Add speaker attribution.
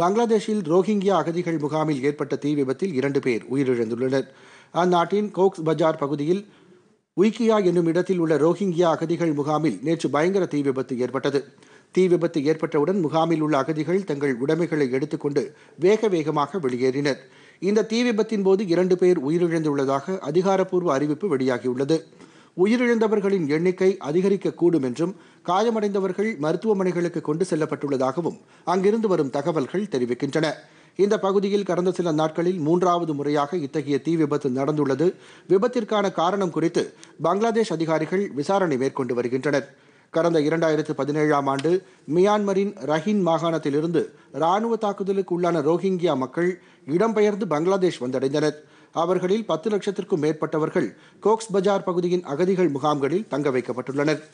Speaker 1: பங்களாதேஷில் ரோஹிங்கியா அகதிகள் முகாமில் ஏற்பட்ட தீ விபத்தில் இரண்டு பேர் உயிரிழந்துள்ளனர் அந்நாட்டின் கோக்ஸ் பஜார் பகுதியில் உய்கியா என்னும் இடத்தில் உள்ள ரோஹிங்கியா அகதிகள் முகாமில் நேற்று பயங்கர தீ விபத்து ஏற்பட்டது தீ விபத்து ஏற்பட்டவுடன் முகாமில் உள்ள அகதிகள் தங்கள் உடைமைகளை எடுத்துக்கொண்டு வேக வேகமாக வெளியேறினர் இந்த தீ விபத்தின் போது இரண்டு பேர் உயிரிழந்துள்ளதாக அதிகாரப்பூர்வ அறிவிப்பு வெளியாகியுள்ளது உயிரிழந்தவர்களின் எண்ணிக்கை அதிகரிக்கக்கூடும் என்றும் காயமடைந்தவர்கள் மருத்துவமனைகளுக்கு கொண்டு செல்லப்பட்டுள்ளதாகவும் அங்கிருந்து வரும் தகவல்கள் தெரிவிக்கின்றன இந்த பகுதியில் கடந்த சில நாட்களில் மூன்றாவது முறையாக இத்தகைய தீ விபத்து நடந்துள்ளது விபத்திற்கான காரணம் குறித்து பங்களாதேஷ் அதிகாரிகள் விசாரணை மேற்கொண்டு வருகின்றனர் கடந்த இரண்டாயிரத்து பதினேழாம் ஆண்டு மியான்மரின் ரஹின் மாகாணத்திலிருந்து ராணுவ தாக்குதலுக்கு உள்ளான ரோஹிங்கியா மக்கள் இடம்பெயர்ந்து பங்களாதேஷ் வந்தடைந்தனர் அவர்களில் பத்து லட்சத்திற்கும் மேற்பட்டவர்கள் கோக்ஸ் பஜார் பகுதியின் அகதிகள் முகாம்களில் தங்க வைக்கப்பட்டுள்ளனர்